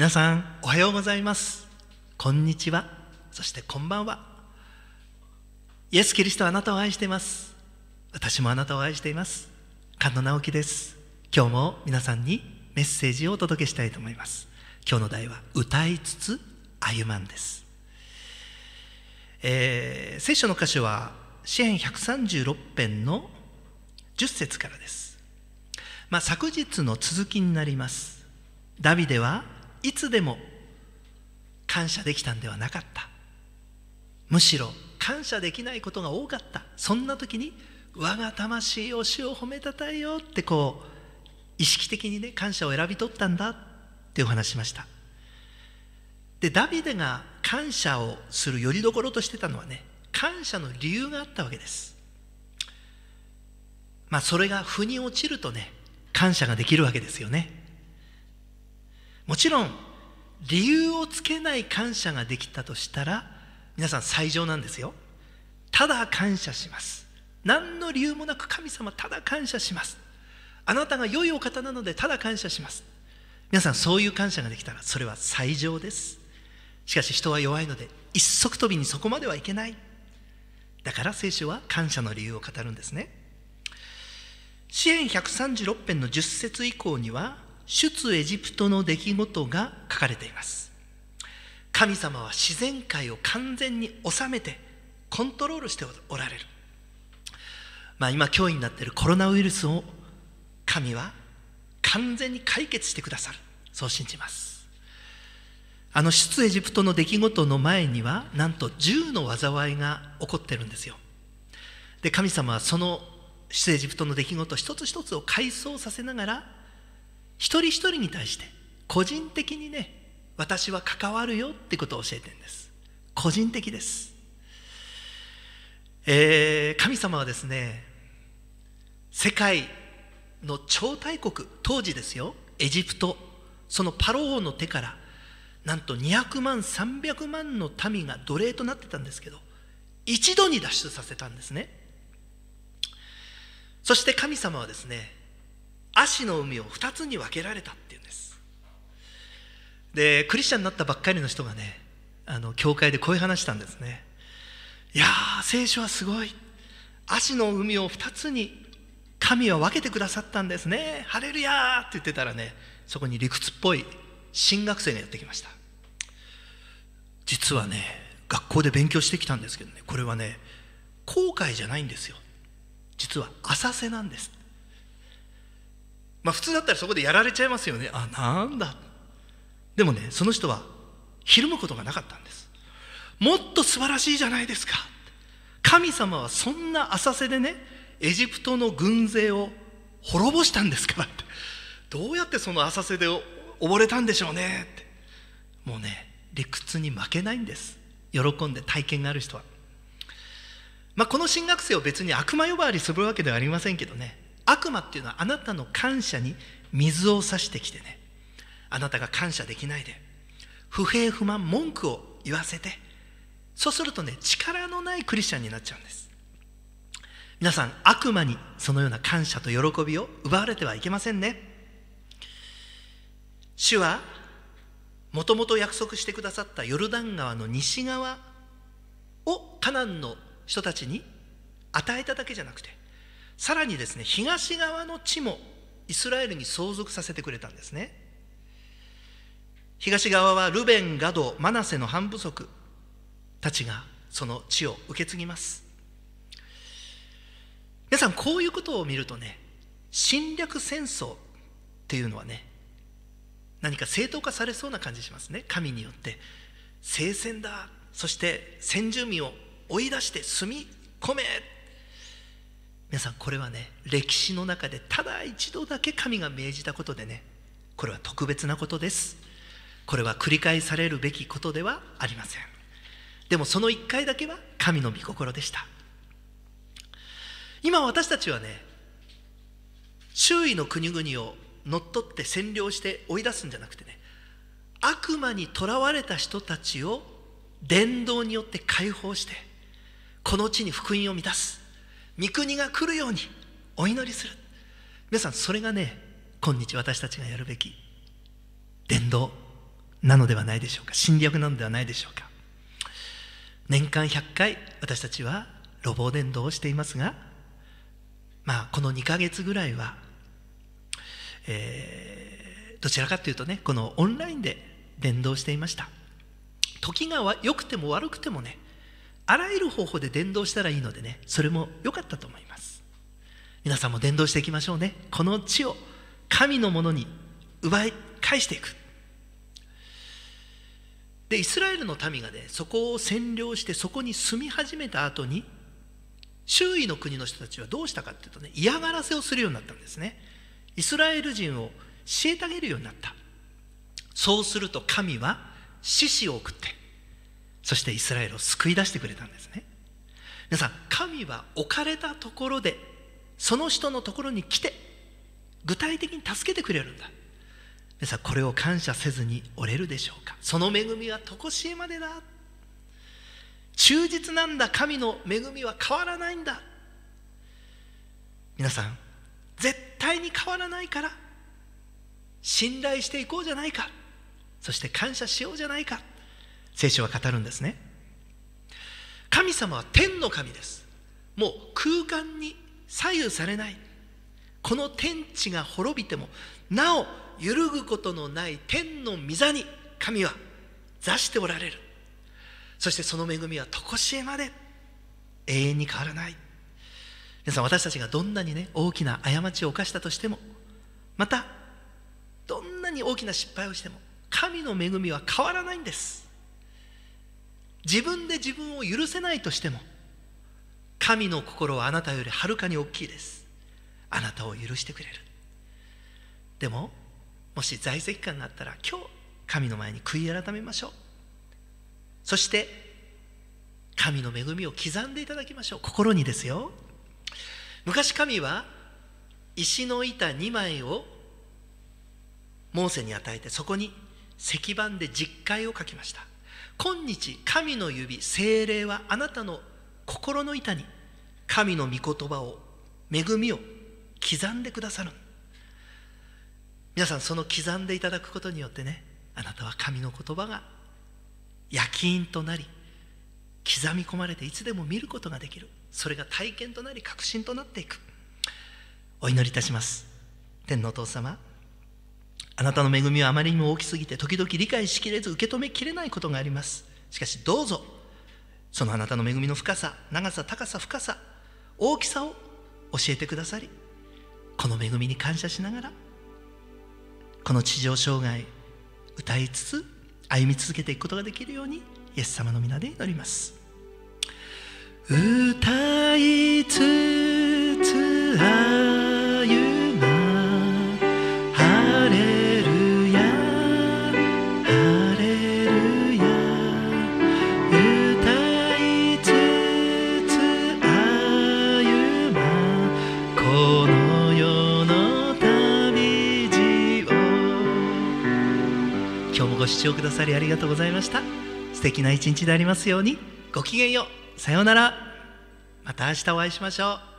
皆さんおはようございますこんにちはそしてこんばんはイエス・キリストあなたを愛しています私もあなたを愛しています菅野直樹です今日も皆さんにメッセージをお届けしたいと思います今日の題は歌いつつ歩まんです、えー、聖書の箇所は詩編136編の10節からですまあ、昨日の続きになりますダビデはいつでも感謝できたんではなかったむしろ感謝できないことが多かったそんな時に我が魂を主を褒めたたえようってこう意識的にね感謝を選び取ったんだってお話しましたでダビデが感謝をするよりどころとしてたのはね感謝の理由があったわけですまあそれが腑に落ちるとね感謝ができるわけですよねもちろん理由をつけない感謝ができたとしたら皆さん最上なんですよただ感謝します何の理由もなく神様ただ感謝しますあなたが良いお方なのでただ感謝します皆さんそういう感謝ができたらそれは最上ですしかし人は弱いので一足飛びにそこまではいけないだから聖書は感謝の理由を語るんですね支援136編の10節以降には出エジプトの出来事が書かれています神様は自然界を完全に収めてコントロールしておられる、まあ、今脅威になっているコロナウイルスを神は完全に解決してくださるそう信じますあの出エジプトの出来事の前にはなんと10の災いが起こってるんですよで神様はその出エジプトの出来事一つ一つを回想させながら一人一人に対して個人的にね私は関わるよってことを教えてるんです個人的です、えー、神様はですね世界の超大国当時ですよエジプトそのパロ王の手からなんと200万300万の民が奴隷となってたんですけど一度に脱出させたんですねそして神様はですね足の海を2つに分けられたっていうんですでクリスチャンになったばっかりの人がねあの教会でこういう話したんですねいやー聖書はすごい足の海を2つに神は分けてくださったんですねハレルヤーって言ってたらねそこに理屈っぽい新学生がやってきました実はね学校で勉強してきたんですけどねこれはね後悔じゃないんですよ実は浅瀬なんですまあ、普通だったらそこでやられちゃいますよねあなんだでもねその人はひるむことがなかったんですもっと素晴らしいじゃないですか神様はそんな浅瀬でねエジプトの軍勢を滅ぼしたんですからってどうやってその浅瀬で溺れたんでしょうねってもうね理屈に負けないんです喜んで体験がある人は、まあ、この進学生を別に悪魔呼ばわりするわけではありませんけどね悪魔っていうのはあなたの感謝に水を差してきてねあなたが感謝できないで不平不満文句を言わせてそうするとね力のないクリスチャンになっちゃうんです皆さん悪魔にそのような感謝と喜びを奪われてはいけませんね主はもともと約束してくださったヨルダン川の西側をカナンの人たちに与えただけじゃなくてさらにですね東側の地もイスラエルに相続させてくれたんですね東側はルベンガドマナセの半部族たちがその地を受け継ぎます皆さんこういうことを見るとね侵略戦争っていうのはね何か正当化されそうな感じしますね神によって聖戦だそして先住民を追い出して住み込め皆さんこれはね歴史の中でただ一度だけ神が命じたことでねこれは特別なことですこれは繰り返されるべきことではありませんでもその1回だけは神の御心でした今私たちはね周囲の国々を乗っ取って占領して追い出すんじゃなくてね悪魔にとらわれた人たちを伝道によって解放してこの地に福音を満たす御国が来るようにお祈りする皆さんそれがね今日私たちがやるべき伝道なのではないでしょうか侵略なのではないでしょうか年間100回私たちは路傍伝道をしていますがまあこの2ヶ月ぐらいは、えー、どちらかというとねこのオンラインで伝道していました時が良くても悪くてもねあらゆる方法で伝道したらいいのでねそれも良かったと思います皆さんも伝道していきましょうねこの地を神のものに奪い返していくでイスラエルの民がねそこを占領してそこに住み始めた後に周囲の国の人たちはどうしたかっていうとね嫌がらせをするようになったんですねイスラエル人を教えあげるようになったそうすると神は獅子を送ってそしてイスラエルを救い出してくれたんですね皆さん神は置かれたところでその人のところに来て具体的に助けてくれるんだ皆さんこれを感謝せずに折れるでしょうかその恵みは常しえまでだ忠実なんだ神の恵みは変わらないんだ皆さん絶対に変わらないから信頼していこうじゃないかそして感謝しようじゃないか聖書は語るんですね神様は天の神ですもう空間に左右されないこの天地が滅びてもなお揺るぐことのない天の御座に神は座しておられるそしてその恵みは常しえまで永遠に変わらない皆さん私たちがどんなにね大きな過ちを犯したとしてもまたどんなに大きな失敗をしても神の恵みは変わらないんです自分で自分を許せないとしても神の心はあなたよりはるかに大きいですあなたを許してくれるでももし在籍感があったら今日神の前に悔い改めましょうそして神の恵みを刻んでいただきましょう心にですよ昔神は石の板2枚をモーセに与えてそこに石板で実戒を書きました今日神の指精霊はあなたの心の板に神の御言葉を恵みを刻んでくださる皆さんその刻んでいただくことによってねあなたは神の言葉が夜勤となり刻み込まれていつでも見ることができるそれが体験となり確信となっていくお祈りいたします天皇お父様あなたの恵みはあまりにも大きすぎて時々理解しきれず受け止めきれないことがありますしかしどうぞそのあなたの恵みの深さ長さ高さ深さ大きさを教えてくださりこの恵みに感謝しながらこの地上障害歌いつつ歩み続けていくことができるようにイエス様の皆で祈ります歌いつつご視聴くださりありがとうございました素敵な一日でありますようにごきげんようさようならまた明日お会いしましょう